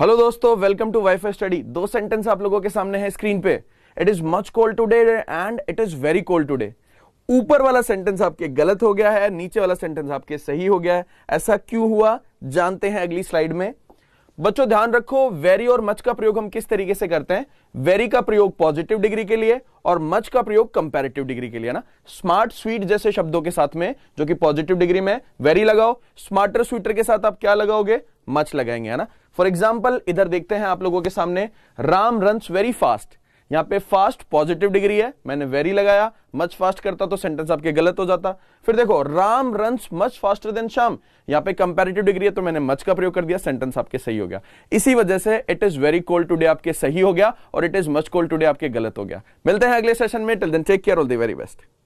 hello दोस्तों welcome to wifi study दो sentence आप लोगों के सामने है स्क्रीन पे it is much cold today and it is very cold today ऊपर वाला सेंटेंस आपके गलत हो गया है नीचे वाला सेंटेंस आपके सही हो गया है ऐसा क्यों हुआ जानते हैं अगली स्लाइड में बच्चों ध्यान रखो वेरी और मच का प्रयोग हम किस तरीके से करते हैं वेरी का प्रयोग पॉजिटिव डिग्री के लिए और मच का प्रयोग कंपैरेटिव डिग्री के लिए ना स्मार्ट स्वीट जैसे शब्दों के साथ में जो कि पॉजिटिव डिग्री में वेरी लगाओ स्मार्टर स्वीटर के साथ आप क्या लगाओगे मच लगाएंगे है ना फॉर एग्जाम्पल इधर देखते हैं आप लोगों के सामने राम रन वेरी फास्ट यहां पे फास्ट पॉजिटिव डिग्री है मैंने वेरी लगाया मच फास्ट करता तो सेंटेंस आपके गलत हो जाता फिर देखो Ram run much faster than Shyam यहां पे कंपेरेटिव डिग्री है तो मैंने मच का प्रयोग कर दिया सेंटेंस आपके सही हो गया इसी वजह से it is very cold today आपके सही हो गया और it is much cold today आपके गलत हो गया मिलते हैं अगले सेशन में till then take care all the very best